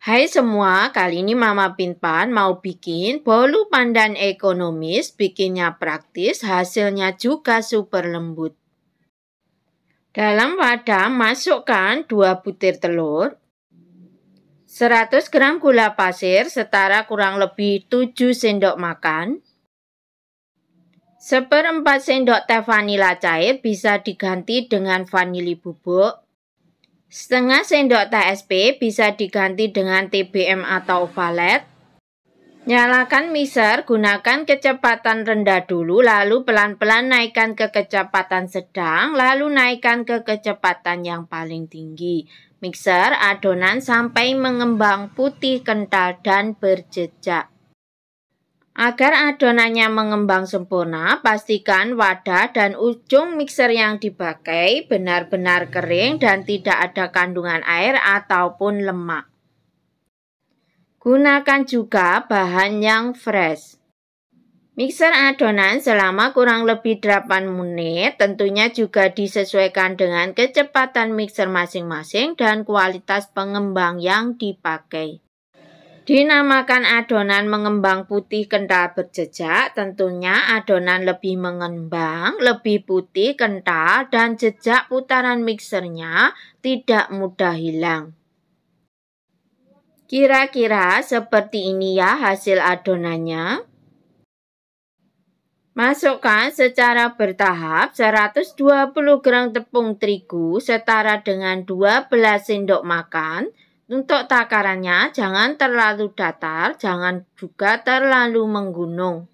Hai semua, kali ini Mama Pinpan mau bikin bolu pandan ekonomis, bikinnya praktis, hasilnya juga super lembut. Dalam wadah masukkan 2 butir telur, 100 gram gula pasir setara kurang lebih 7 sendok makan, seperempat sendok teh vanila cair bisa diganti dengan vanili bubuk, Setengah sendok TSP bisa diganti dengan TBM atau valet. Nyalakan mixer, gunakan kecepatan rendah dulu, lalu pelan-pelan naikkan ke kecepatan sedang, lalu naikkan ke kecepatan yang paling tinggi. Mixer adonan sampai mengembang putih kental dan berjejak. Agar adonannya mengembang sempurna, pastikan wadah dan ujung mixer yang dipakai benar-benar kering dan tidak ada kandungan air ataupun lemak. Gunakan juga bahan yang fresh. Mixer adonan selama kurang lebih 8 menit, tentunya juga disesuaikan dengan kecepatan mixer masing-masing dan kualitas pengembang yang dipakai. Dinamakan adonan mengembang putih kental berjejak, tentunya adonan lebih mengembang, lebih putih kental, dan jejak putaran mixernya tidak mudah hilang. Kira-kira seperti ini ya hasil adonannya. Masukkan secara bertahap 120 gram tepung terigu setara dengan 12 sendok makan, untuk takarannya, jangan terlalu datar, jangan juga terlalu menggunung.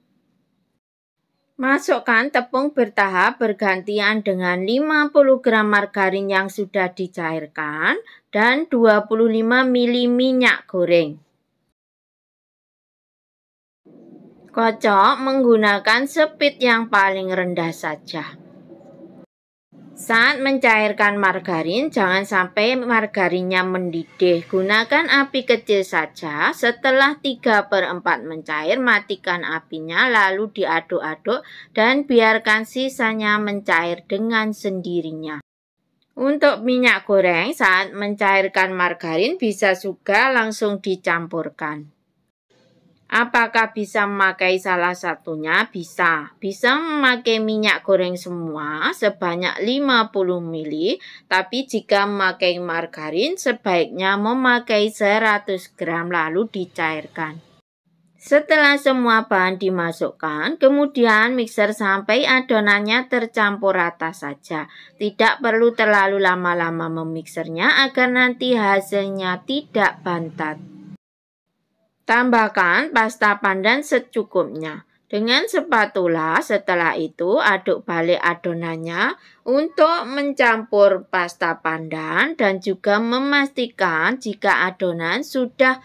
Masukkan tepung bertahap bergantian dengan 50 gram margarin yang sudah dicairkan dan 25 ml minyak goreng. Kocok menggunakan speed yang paling rendah saja. Saat mencairkan margarin, jangan sampai margarinnya mendidih. Gunakan api kecil saja. Setelah 3 per 4 mencair, matikan apinya lalu diaduk-aduk dan biarkan sisanya mencair dengan sendirinya. Untuk minyak goreng, saat mencairkan margarin bisa juga langsung dicampurkan. Apakah bisa memakai salah satunya? Bisa. Bisa memakai minyak goreng semua sebanyak 50 ml, tapi jika memakai margarin sebaiknya memakai 100 gram lalu dicairkan. Setelah semua bahan dimasukkan, kemudian mixer sampai adonannya tercampur rata saja. Tidak perlu terlalu lama-lama memixernya agar nanti hasilnya tidak bantat. Tambahkan pasta pandan secukupnya. Dengan spatula setelah itu aduk balik adonannya untuk mencampur pasta pandan dan juga memastikan jika adonan sudah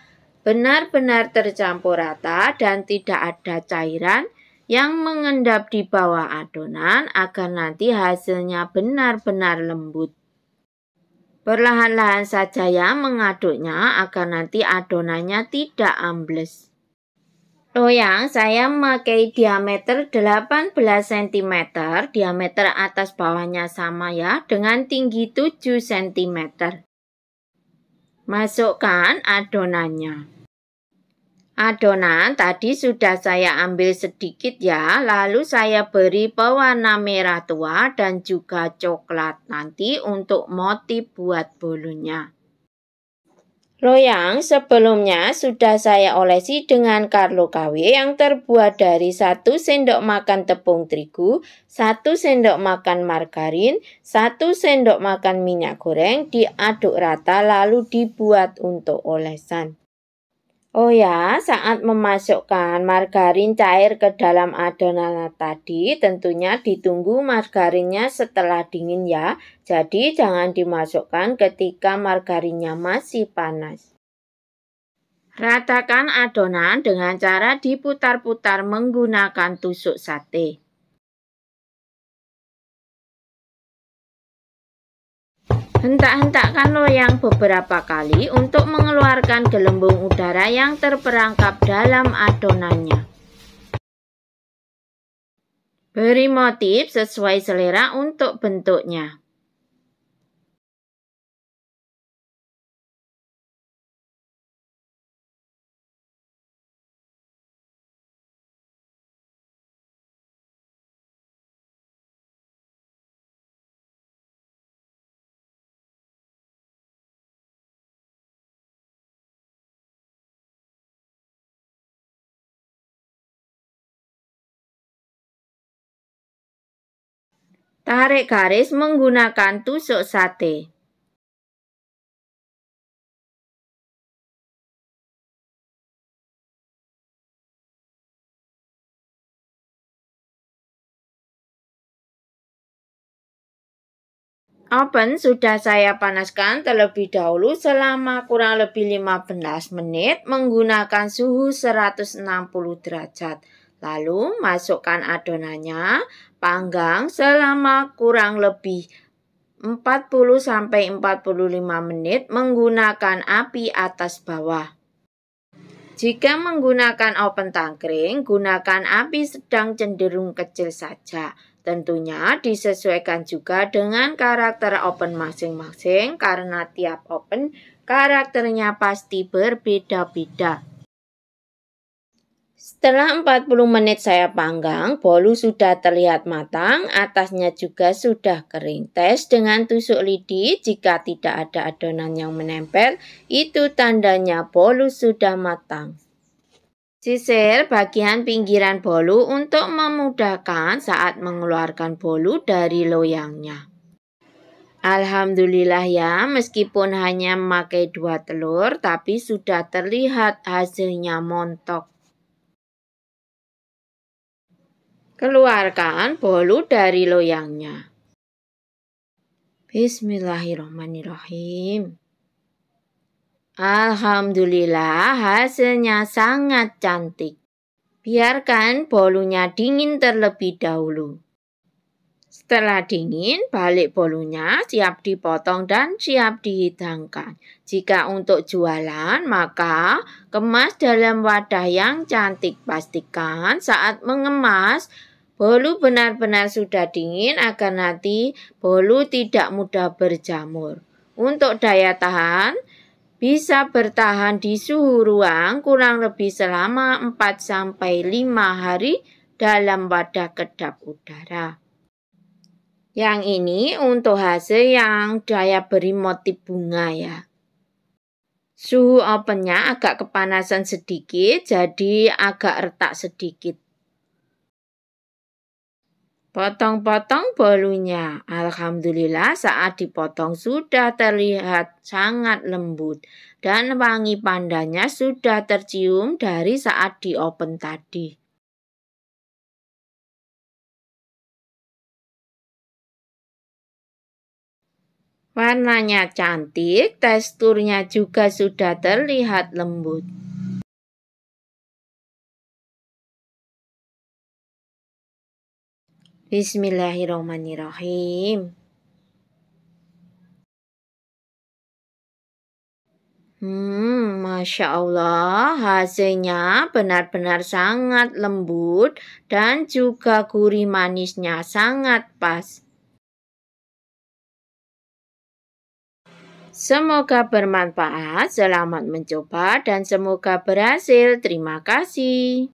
benar-benar tercampur rata dan tidak ada cairan yang mengendap di bawah adonan agar nanti hasilnya benar-benar lembut. Perlahan-lahan saja ya mengaduknya agar nanti adonannya tidak ambles. Loyang oh saya memakai diameter 18 cm, diameter atas bawahnya sama ya, dengan tinggi 7 cm. Masukkan adonannya. Adonan tadi sudah saya ambil sedikit ya, lalu saya beri pewarna merah tua dan juga coklat nanti untuk motif buat bolunya. Loyang sebelumnya sudah saya olesi dengan karlo KW yang terbuat dari 1 sendok makan tepung terigu, 1 sendok makan margarin, 1 sendok makan minyak goreng diaduk rata lalu dibuat untuk olesan. Oh ya, saat memasukkan margarin cair ke dalam adonan tadi, tentunya ditunggu margarinnya setelah dingin ya. Jadi jangan dimasukkan ketika margarinnya masih panas. Ratakan adonan dengan cara diputar-putar menggunakan tusuk sate. Hentak-hentakkan loyang beberapa kali untuk mengeluarkan gelembung udara yang terperangkap dalam adonannya. Beri motif sesuai selera untuk bentuknya. Tarik garis menggunakan tusuk sate. Oven sudah saya panaskan terlebih dahulu selama kurang lebih 15 menit menggunakan suhu 160 derajat. Lalu masukkan adonannya, panggang selama kurang lebih 40 45 menit menggunakan api atas bawah. Jika menggunakan oven tangkring, gunakan api sedang cenderung kecil saja. Tentunya disesuaikan juga dengan karakter oven masing-masing karena tiap oven karakternya pasti berbeda-beda. Setelah 40 menit saya panggang, bolu sudah terlihat matang, atasnya juga sudah kering. Tes dengan tusuk lidi, jika tidak ada adonan yang menempel, itu tandanya bolu sudah matang. Sisir bagian pinggiran bolu untuk memudahkan saat mengeluarkan bolu dari loyangnya. Alhamdulillah ya, meskipun hanya memakai dua telur, tapi sudah terlihat hasilnya montok. Keluarkan bolu dari loyangnya. Bismillahirrahmanirrahim. Alhamdulillah hasilnya sangat cantik. Biarkan bolunya dingin terlebih dahulu. Setelah dingin, balik bolunya siap dipotong dan siap dihidangkan. Jika untuk jualan, maka kemas dalam wadah yang cantik. Pastikan saat mengemas Bolu benar-benar sudah dingin agar nanti bolu tidak mudah berjamur. Untuk daya tahan, bisa bertahan di suhu ruang kurang lebih selama 4-5 hari dalam wadah kedap udara. Yang ini untuk hasil yang daya beri motif bunga ya. Suhu ovennya agak kepanasan sedikit, jadi agak retak sedikit. Potong-potong bolunya. Alhamdulillah saat dipotong sudah terlihat sangat lembut dan wangi pandanya sudah tercium dari saat diopen tadi. Warnanya cantik, teksturnya juga sudah terlihat lembut. Bismillahirrahmanirrahim. Hmm, Masya Allah, hasilnya benar-benar sangat lembut dan juga gurih manisnya sangat pas. Semoga bermanfaat, selamat mencoba, dan semoga berhasil. Terima kasih.